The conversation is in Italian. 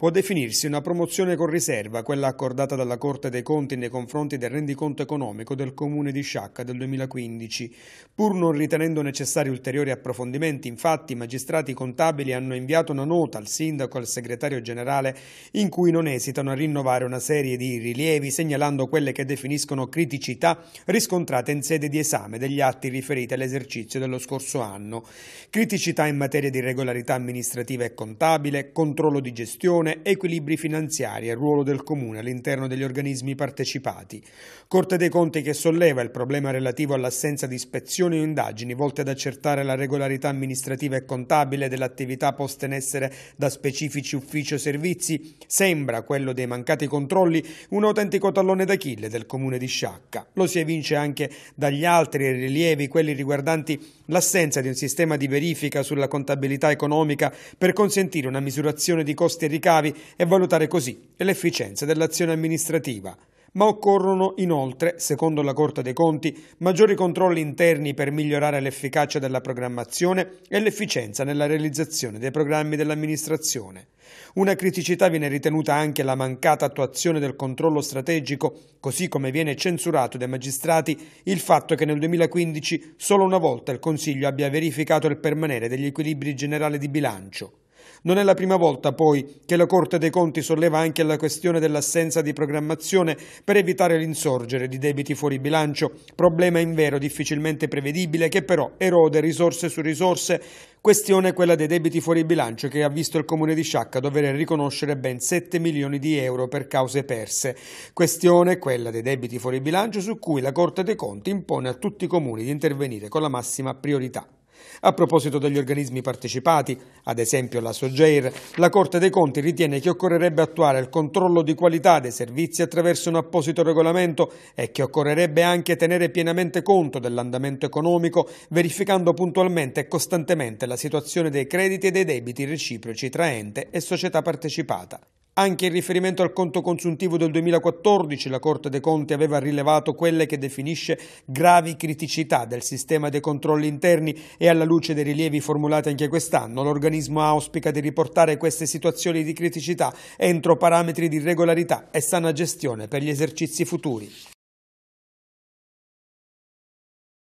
Può definirsi una promozione con riserva quella accordata dalla Corte dei Conti nei confronti del rendiconto economico del Comune di Sciacca del 2015. Pur non ritenendo necessari ulteriori approfondimenti, infatti, i magistrati contabili hanno inviato una nota al Sindaco e al Segretario Generale in cui non esitano a rinnovare una serie di rilievi, segnalando quelle che definiscono criticità riscontrate in sede di esame degli atti riferiti all'esercizio dello scorso anno. Criticità in materia di regolarità amministrativa e contabile, controllo di gestione, Commissione Equilibri finanziari e ruolo del Comune all'interno degli organismi partecipati. Corte dei Conti che solleva il problema relativo all'assenza di ispezioni o indagini volte ad accertare la regolarità amministrativa e contabile dell'attività posta in essere da specifici uffici o servizi, sembra quello dei mancati controlli un autentico tallone d'Achille del Comune di Sciacca. Lo si evince anche dagli altri rilievi, quelli riguardanti l'assenza di un sistema di verifica sulla contabilità economica per consentire una misurazione di costi e ricavi navi e valutare così l'efficienza dell'azione amministrativa. Ma occorrono inoltre, secondo la Corte dei Conti, maggiori controlli interni per migliorare l'efficacia della programmazione e l'efficienza nella realizzazione dei programmi dell'amministrazione. Una criticità viene ritenuta anche la mancata attuazione del controllo strategico, così come viene censurato dai magistrati il fatto che nel 2015 solo una volta il Consiglio abbia verificato il permanere degli equilibri generali di bilancio. Non è la prima volta poi che la Corte dei Conti solleva anche la questione dell'assenza di programmazione per evitare l'insorgere di debiti fuori bilancio, problema invero difficilmente prevedibile che però erode risorse su risorse, questione quella dei debiti fuori bilancio che ha visto il Comune di Sciacca dover riconoscere ben 7 milioni di euro per cause perse, questione quella dei debiti fuori bilancio su cui la Corte dei Conti impone a tutti i comuni di intervenire con la massima priorità. A proposito degli organismi partecipati, ad esempio la Sogeir, la Corte dei Conti ritiene che occorrerebbe attuare il controllo di qualità dei servizi attraverso un apposito regolamento e che occorrerebbe anche tenere pienamente conto dell'andamento economico, verificando puntualmente e costantemente la situazione dei crediti e dei debiti reciproci tra ente e società partecipata. Anche in riferimento al conto consuntivo del 2014 la Corte dei Conti aveva rilevato quelle che definisce gravi criticità del sistema dei controlli interni e alla luce dei rilievi formulati anche quest'anno l'organismo auspica di riportare queste situazioni di criticità entro parametri di regolarità e sana gestione per gli esercizi futuri.